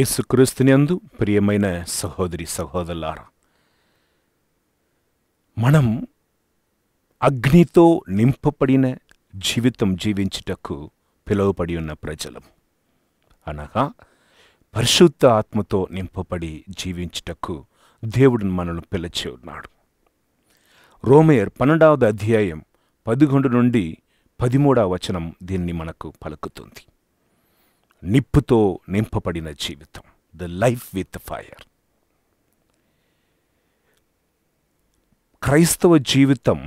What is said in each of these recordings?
యేసుక్రీస్తునందు ప్రియమైన సహోదరి సహోదరులారా మనం అగ్నితో నింపబడిన జీవితం జీవించుటకు పిలువబడి ఉన్న ప్రజలం అనగా పరిశుద్ధ ఆత్మతో నింపబడి జీవించుటకు దేవుడు మనల్ని పిలిచి ఉన్నాడు రోమేర్ పన్నెండవది అధ్యాయం పదకొండు నుండి పదిమూడవ వచనం దీన్ని మనకు పలుకుతుంది నిప్పుతో నింపబడిన జీవితం ద లైఫ్ విత్ ఫైర్ క్రైస్తవ జీవితం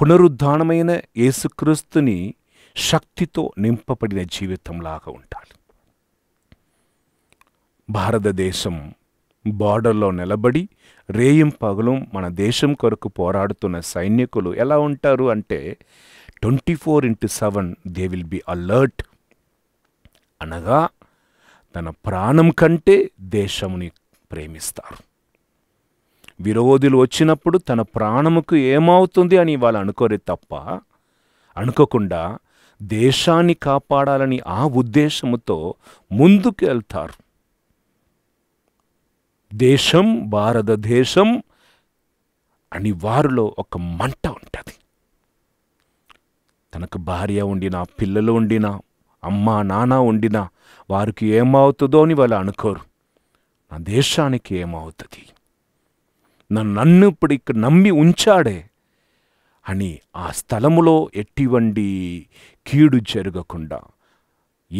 పునరుద్ధానమైన యేసుక్రీస్తుని శక్తితో నింపబడిన జీవితంలాగా ఉండాలి భారతదేశం బార్డర్లో నిలబడి రేయం పగలం మన దేశం కొరకు పోరాడుతున్న సైనికులు ఎలా ఉంటారు అంటే twenty four into seven they will be alert అనగా తన ప్రాణం కంటే దేశముని ప్రేమిస్తారు విరోధులు వచ్చినప్పుడు తన ప్రాణముకు ఏమవుతుంది అని వాళ్ళు అనుకోరే తప్ప అనుకోకుండా దేశాన్ని కాపాడాలని ఆ ఉద్దేశముతో ముందుకు వెళ్తారు దేశం భారతదేశం అని వారిలో ఒక మంట ఉంటుంది తనకు భార్య ఉండినా పిల్లలు ఉండినా అమ్మా నాన్న ఉండినా వారికి ఏమవుతుందో అని వాళ్ళు అనుకోరు నా దేశానికి ఏమవుతుంది నన్ను ఇప్పుడు ఇక్కడ నమ్మి ఉంచాడే అని ఆ స్థలములో ఎట్టివండి కీడు జరగకుండా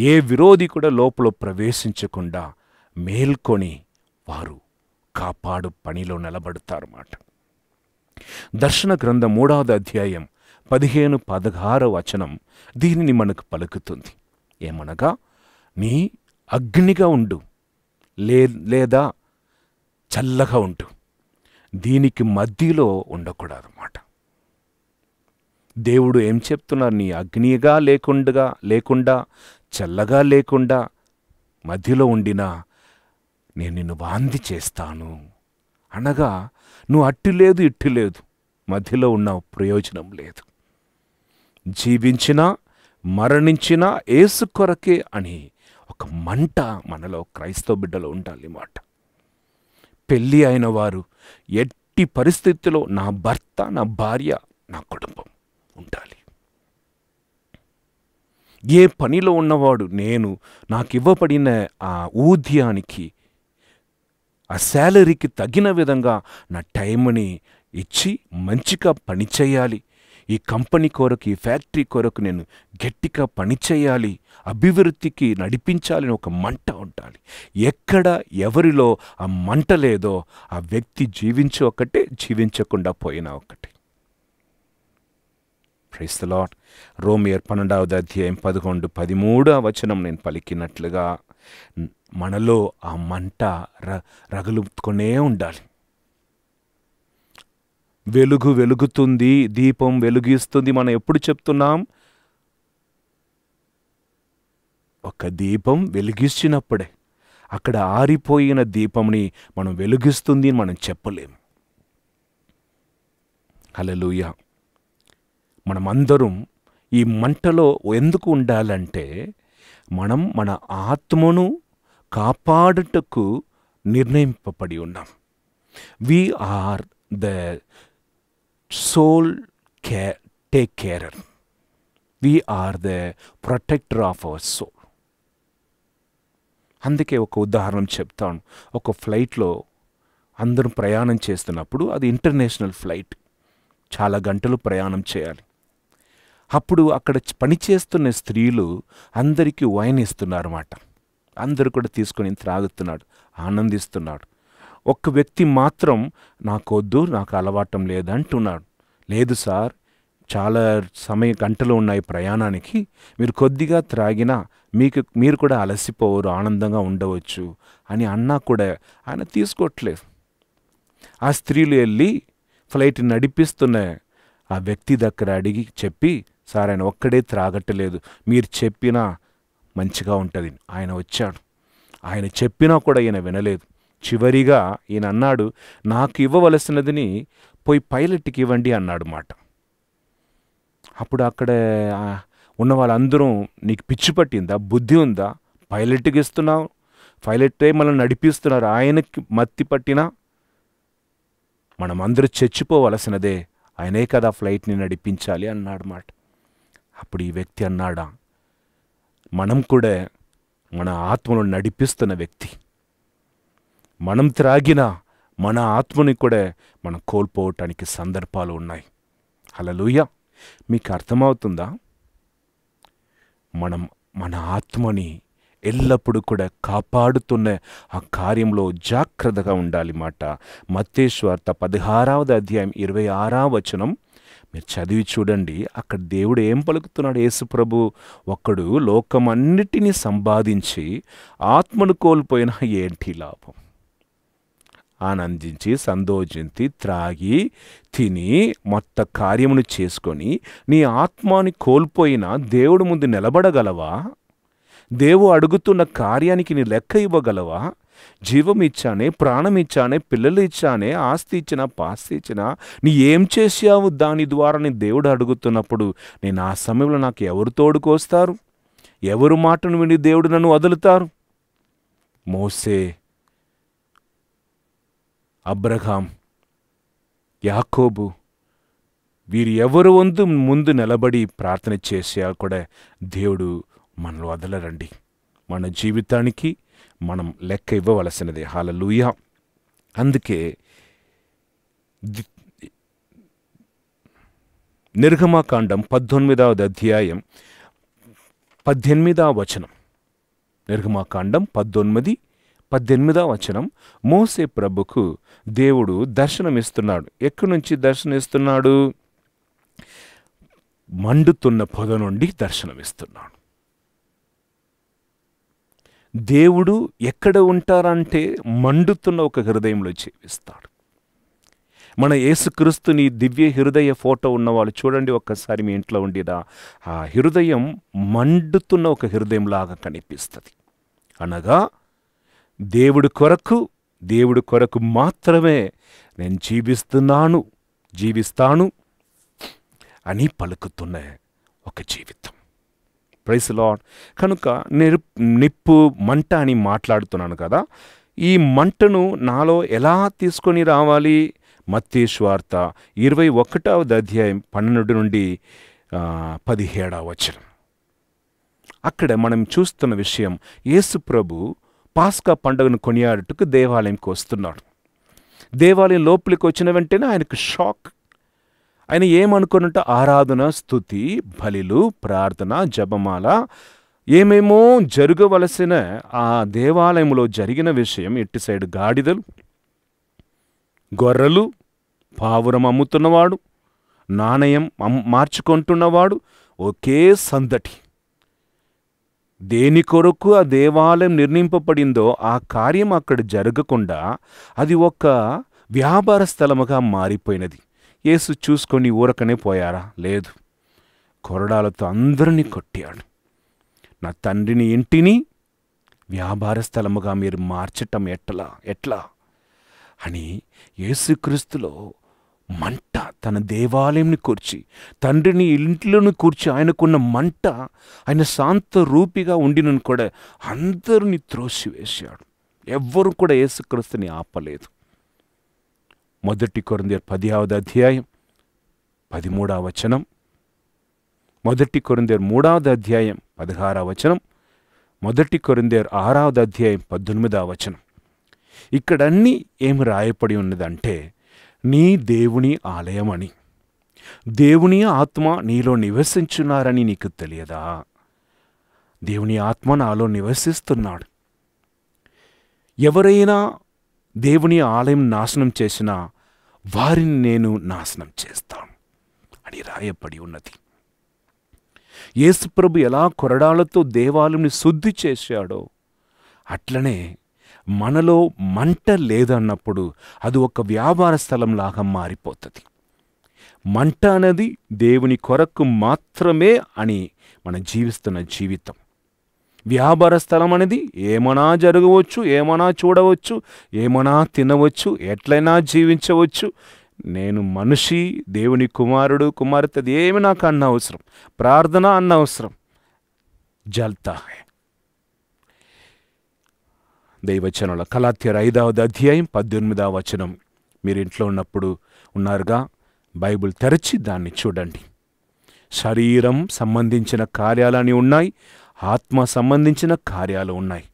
ఏ విరోధి కూడా లోపల ప్రవేశించకుండా మేల్కొని వారు కాపాడు పనిలో నిలబడతారన్నమాట దర్శన గ్రంథ మూడవది అధ్యాయం పదిహేను పదహార వచనం దీనిని మనకు పలుకుతుంది ఏమనగా నీ అగ్నిగా ఉండు లే లేదా చల్లగా ఉండు దీనికి మధ్యలో ఉండకూడదు అన్నమాట దేవుడు ఏం చెప్తున్నారు నీ అగ్నిగా లేకుండా లేకుండా చల్లగా లేకుండా మధ్యలో ఉండినా నేను నిన్ను వాంది చేస్తాను అనగా నువ్వు అట్టు లేదు ఇట్టు లేదు మధ్యలో ఉన్న ప్రయోజనం లేదు జీవించినా మరణించిన ఏసు కొరకే అని ఒక మంట మనలో క్రైస్తవ బిడ్డలో ఉండాలి మాట పెళ్ళి అయిన వారు ఎట్టి పరిస్థితిలో నా భర్త నా భార్య నా కుటుంబం ఉండాలి ఏ పనిలో ఉన్నవాడు నేను నాకు ఇవ్వబడిన ఆ ఊద్యానికి ఆ శాలరీకి తగిన విధంగా నా టైంని ఇచ్చి మంచిగా పని చేయాలి ఈ కంపెనీ కొరకు ఈ ఫ్యాక్టరీ కొరకు నేను గట్టిగా పనిచేయాలి అభివృద్ధికి నడిపించాలని ఒక మంట ఉండాలి ఎక్కడ ఎవరిలో ఆ మంట లేదో ఆ వ్యక్తి జీవించి ఒకటే జీవించకుండా పోయినా ఒకటి ప్రైస్తలాట్ లాట్ రోమియర్ పన్నెండవది అధ్యాయం పదకొండు పదిమూడవ వచనం నేను పలికినట్లుగా మనలో ఆ మంట ర రగులుకొనే ఉండాలి వెలుగు వెలుగుతుంది దీపం వెలుగిస్తుంది మనం ఎప్పుడు చెప్తున్నాం ఒక దీపం వెలిగించినప్పుడే అక్కడ ఆరిపోయిన దీపంని మనం వెలిగిస్తుంది అని మనం చెప్పలేము హలలుయ మనమందరం ఈ మంటలో ఎందుకు ఉండాలంటే మనం మన ఆత్మను కాపాడుటకు నిర్ణయింపబడి ఉన్నాం we are the soul care take carer we are the protector of our soul. అందుకే ఒక ఉదాహరణ చెప్తాను ఒక ఫ్లైట్లో అందరూ ప్రయాణం చేస్తున్నప్పుడు అది ఇంటర్నేషనల్ ఫ్లైట్ చాలా గంటలు ప్రయాణం చేయాలి అప్పుడు అక్కడ పనిచేస్తున్న స్త్రీలు అందరికీ వైన్ ఇస్తున్నారన్నమాట అందరూ కూడా తీసుకొని త్రాగుతున్నాడు ఆనందిస్తున్నాడు ఒక్క వ్యక్తి మాత్రం నాకొద్దు నాకు అలవాటం లేదంటున్నాడు లేదు సార్ చాలా సమయ గంటలు ఉన్నాయి ప్రయాణానికి మీరు కొద్దిగా త్రాగినా మీకు మీరు కూడా అలసిపోరు ఆనందంగా ఉండవచ్చు అని అన్నా కూడా ఆయన తీసుకోవట్లేదు ఆ స్త్రీలు వెళ్ళి ఫ్లైట్ నడిపిస్తున్న ఆ వ్యక్తి దగ్గర అడిగి చెప్పి సార్ ఆయన ఒక్కడే త్రాగట్టలేదు మీరు చెప్పినా మంచిగా ఉంటుంది ఆయన వచ్చాడు ఆయన చెప్పినా కూడా ఈయన వినలేదు చివరిగా ఈయన అన్నాడు నాకు ఇవ్వవలసినదిని పోయి పైలట్కి ఇవ్వండి అన్నాడు మాట అప్పుడు అక్కడ ఉన్న వాళ్ళందరూ నీకు పిచ్చి పట్టిందా బుద్ధి ఉందా పైలట్కి ఇస్తున్నావు పైలట్టే మనం నడిపిస్తున్నారు ఆయనకి మత్తి పట్టినా మనమందరూ చచ్చిపోవలసినదే ఆయనే కదా ఫ్లైట్ని నడిపించాలి అన్నాడు మాట అప్పుడు ఈ వ్యక్తి అన్నాడా మనం కూడా మన ఆత్మను నడిపిస్తున్న వ్యక్తి మనం త్రాగినా మన ఆత్మని కూడా మనం కోల్పోవటానికి సందర్భాలు ఉన్నాయి హలలుయ మీకు అర్థమవుతుందా మనం మన ఆత్మని ఎల్లప్పుడూ కూడా కాపాడుతున్న ఆ కార్యంలో జాగ్రత్తగా ఉండాలి మాట మత్తేశ్వార్త పదహారవది అధ్యాయం ఇరవై ఆరవ వచనం మీరు చదివి చూడండి అక్కడ దేవుడు ఏం పలుకుతున్నాడు యేసుప్రభు ఒక్కడు లోకమన్నిటినీ సంపాదించి ఆత్మను కోల్పోయినా ఏంటి లాభం ఆనందించి సంతోషించి త్రాగి తిని మొత్త కార్యమును చేసుకొని నీ ఆత్మాని కోల్పోయిన దేవుడు ముందు నిలబడగలవా దేవు అడుగుతున్న కార్యానికి నీ లెక్క ఇవ్వగలవా జీవం ఇచ్చానే ప్రాణం ఇచ్చానే పిల్లలు ఇచ్చానే ఆస్తి ఇచ్చినా పాస్తి ఇచ్చినా నీ ఏం చేశావు దాని ద్వారా నీ దేవుడు అడుగుతున్నప్పుడు నేను ఆ సమయంలో నాకు ఎవరు తోడుకొస్తారు ఎవరు మాటను విని దేవుడు నన్ను వదులుతారు మోసే అబ్రహాం యాకోబు వీరు ఎవరు వంతు ముందు నిలబడి ప్రార్థన చేసా కూడా దేవుడు మనలో వదలరండి మన జీవితానికి మనం లెక్క ఇవ్వవలసినది హాలలుయ అందుకే నిర్గమాకాండం పద్దెనిమిదవ అధ్యాయం పద్దెనిమిదవ వచనం నిర్గమాకాండం పద్దెనిమిది పద్దెనిమిదవ వచనం మోసే ప్రభుకు దేవుడు దర్శనమిస్తున్నాడు ఎక్కడి నుంచి దర్శనమిస్తున్నాడు మండుతున్న పొద నుండి దర్శనమిస్తున్నాడు దేవుడు ఎక్కడ ఉంటారంటే మండుతున్న ఒక హృదయంలో చేపిస్తాడు మన యేసుక్రీస్తుని దివ్య హృదయ ఫోటో ఉన్నవాళ్ళు చూడండి ఒక్కసారి మీ ఇంట్లో ఉండేదా ఆ హృదయం మండుతున్న ఒక హృదయంలాగా కనిపిస్తుంది అనగా దేవుడు కొరకు దేవుడు కొరకు మాత్రమే నేను జీవిస్తున్నాను జీవిస్తాను అని పలుకుతున్న ఒక జీవితం ప్రైస్ లాడ్ కనుక నిరు నిప్పు మంట అని మాట్లాడుతున్నాను కదా ఈ మంటను నాలో ఎలా తీసుకొని రావాలి మత్తేశ్వార్త ఇరవై ఒకటవ అధ్యాయం పన్నెండు నుండి పదిహేడవ వచనం అక్కడ మనం చూస్తున్న విషయం యేసు ప్రభు పాస్కా పండుగను కొనియాడుటకు దేవాలయంకి వస్తున్నాడు దేవాలయం లోపలికి వచ్చిన వెంటనే ఆయనకు షాక్ ఆయన ఏమనుకున్నట్టు ఆరాధన స్థుతి బలిలు ప్రార్థన జపమాల ఏమేమో జరగవలసిన ఆ దేవాలయంలో జరిగిన విషయం ఎట్టి సైడ్ గాడిదలు గొర్రెలు పావురం అమ్ముతున్నవాడు నాణయం మార్చుకుంటున్నవాడు ఒకే సందటి దేని కొరకు ఆ దేవాలయం నిర్ణింపబడిందో ఆ కార్యం అక్కడ జరగకుండా అది ఒక వ్యాపార స్థలముగా మారిపోయినది ఏసు చూసుకొని ఊరకనే పోయారా లేదు కొరడాలతో అందరినీ కొట్టాడు నా తండ్రిని ఇంటిని వ్యాపార స్థలముగా మీరు మార్చటం ఎట్లా ఎట్లా అని యేసుక్రీస్తులో మంట తన దేవాలయంని కూర్చి తండ్రిని ఇంట్లోని కూర్చి ఆయనకున్న మంట ఆయన శాంత రూపిగా ఉండినని కూడా అందరినీ త్రోసివేశాడు ఎవ్వరూ కూడా యేసుక్రీస్తుని ఆపలేదు మొదటి కొరందేరు పదిహవది అధ్యాయం పదిమూడవ వచనం మొదటి కొరందేరు మూడవది అధ్యాయం పదహారవ వచనం మొదటి కొరందేరు ఆరవది అధ్యాయం పద్దెనిమిదవ వచనం ఇక్కడన్నీ ఏమి రాయపడి ఉన్నదంటే నీ దేవుని ఆలయమని దేవుని ఆత్మ నీలో నివసించున్నారని నీకు తెలియదా దేవుని ఆత్మ నాలో నివసిస్తున్నాడు ఎవరైనా దేవుని ఆలయం నాశనం చేసినా వారిని నేను నాశనం చేస్తాను అని రాయబడి ఉన్నది యేసుప్రభు ఎలా కొరడాలతో దేవాలయంని శుద్ధి చేశాడో అట్లనే మనలో మంట లేదన్నప్పుడు అది ఒక వ్యాపార స్థలంలాగా మారిపోతుంది మంట అనేది దేవుని కొరకు మాత్రమే అని మనం జీవిస్తున్న జీవితం వ్యాపార స్థలం అనేది ఏమైనా జరగవచ్చు ఏమైనా చూడవచ్చు ఏమైనా తినవచ్చు ఎట్లయినా జీవించవచ్చు నేను మనిషి దేవుని కుమారుడు కుమార్తె ఏమి నాకు అన్న అవసరం ప్రార్థన అన్న అవసరం జల్తాహే దైవచనంలో కలాత్యర ఐదవది అధ్యాయం పద్దెనిమిదవ వచనం మీరు ఇంట్లో ఉన్నప్పుడు ఉన్నారుగా బైబిల్ తెరచి దాన్ని చూడండి శరీరం సంబంధించిన కార్యాలని ఉన్నాయి ఆత్మ సంబంధించిన కార్యాలు ఉన్నాయి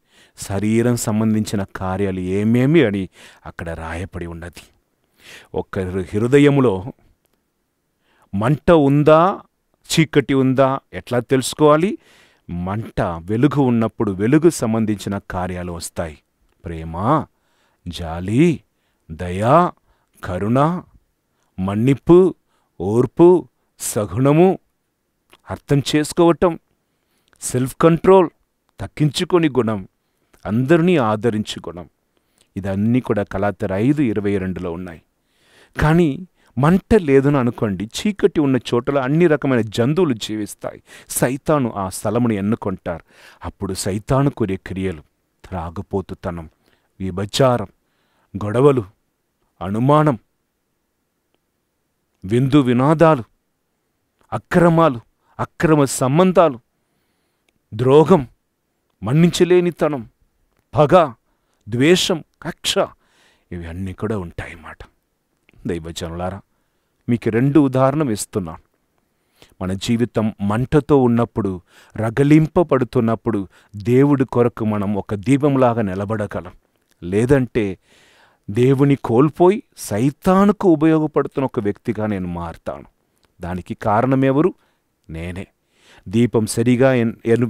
శరీరం సంబంధించిన కార్యాలు ఏమేమి అని అక్కడ రాయపడి ఉన్నది ఒకరి హృదయంలో మంట ఉందా చీకటి ఉందా ఎట్లా తెలుసుకోవాలి మంట వెలుగు ఉన్నప్పుడు వెలుగు సంబంధించిన కార్యాలు వస్తాయి ప్రేమ జాలి దయా కరుణ మన్నిప్పు ఓర్పు సగుణము అర్థం చేసుకోవటం సెల్ఫ్ కంట్రోల్ తగ్గించుకొని గుణం అందరినీ ఆదరించు గుణం ఇదన్నీ కూడా కళాతర ఐదు ఇరవై రెండులో ఉన్నాయి కానీ మంట లేదని అనుకోండి చీకటి ఉన్న చోటలో అన్ని రకమైన జంతువులు జీవిస్తాయి సైతాను ఆ స్థలమును ఎన్నుకుంటారు అప్పుడు సైతాను కోరే క్రియలు త్రాగపోతుతనం విభచారం గొడవలు అనుమానం విందు వినాదాలు అక్రమాలు అక్రమ సంబంధాలు ద్రోహం మన్నించలేనితనం పగ ద్వేషం కక్ష ఇవి అన్నీ కూడా ఉంటాయన్నమాట దైవజనులారా మీకు రెండు ఉదాహరణం ఇస్తున్నాను మన జీవితం మంటతో ఉన్నప్పుడు రగలింపబడుతున్నప్పుడు దేవుడి కొరకు మనం ఒక దీపంలాగా నిలబడగలం లేదంటే దేవుని కోల్పోయి సైతానుకు ఉపయోగపడుతున్న ఒక వ్యక్తిగా నేను మారుతాను దానికి కారణం ఎవరు నేనే దీపం సరిగా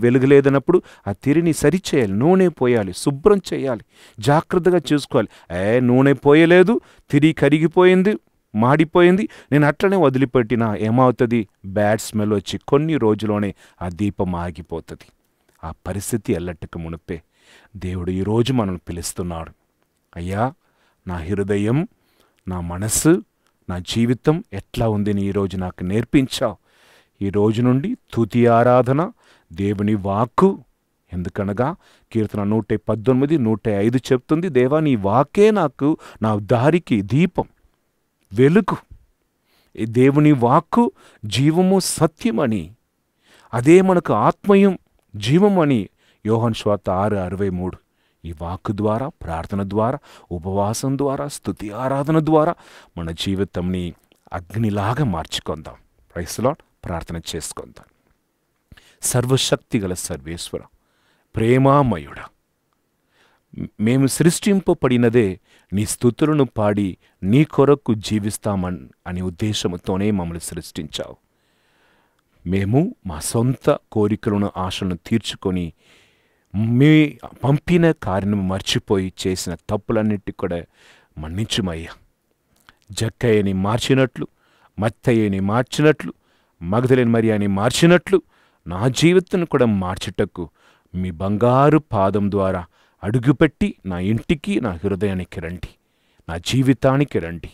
వెలుగులేదన్నప్పుడు ఆ తిరిని సరిచేయాలి నూనె పోయాలి శుభ్రం చేయాలి జాగ్రత్తగా చూసుకోవాలి ఏ నూనె పోయలేదు తిరి కరిగిపోయింది మాడిపోయింది నేను అట్లనే వదిలిపెట్టినా ఏమవుతుంది బ్యాడ్ స్మెల్ వచ్చి కొన్ని రోజులోనే ఆ దీపం ఆగిపోతుంది ఆ పరిస్థితి ఎల్లట్టుకు మునిపే దేవుడు ఈరోజు మనల్ని పిలుస్తున్నాడు అయ్యా నా హృదయం నా మనస్సు నా జీవితం ఎట్లా ఉందని ఈరోజు నాకు నేర్పించావు ఈ రోజు నుండి తుతి ఆరాధన దేవుని వాక్కు ఎందుకనగా కీర్తన నూట పద్దెనిమిది నూట ఐదు చెప్తుంది దేవా నీ వాకే నాకు నా దారికి దీపం వెలుకు దేవుని వాక్కు జీవము సత్యమని అదే మనకు ఆత్మయం జీవమని యోహన్ శ్వాత ఆరు అరవై మూడు ఈ వాక్కు ద్వారా ప్రార్థన ద్వారా ఉపవాసం ద్వారా స్థుతి ఆరాధన ద్వారా మన జీవితంని అగ్నిలాగా మార్చుకుందాం ప్రైస్లాట్ ప్రార్థన చేసుకుందాం సర్వశక్తి గల సర్వేశ్వర ప్రేమామయుడ మేము సృష్టింపబడినదే నీ స్థుతులను పాడి నీ కొరకు జీవిస్తామన్ అనే ఉద్దేశంతోనే మమ్మల్ని సృష్టించావు మేము మా సొంత కోరికలను ఆశలను తీర్చుకొని మీ పంపిన కార్యము మర్చిపోయి చేసిన తప్పులన్నిటి కూడా మన్నించుమయ్యా జక్కయ్యని మార్చినట్లు మత్తయ్యని మార్చినట్లు మగధులేని మరియాని మార్చినట్లు నా జీవితను కూడా మార్చుటకు మీ బంగారు పాదం ద్వారా అడుగుపెట్టి నా ఇంటికి నా హృదయానికి రండి నా జీవితానికి రండి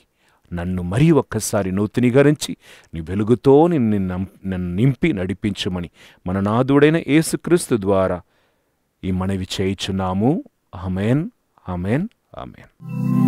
నన్ను మరీ ఒక్కసారి నూతనీకరించి నీ వెలుగుతో నిన్ను నన్ను నింపి నడిపించమని మన నాదుడైన యేసుక్రీస్తు ద్వారా ఈ మనవి చేయుచున్నాము అమెన్ అమెన్ అమెన్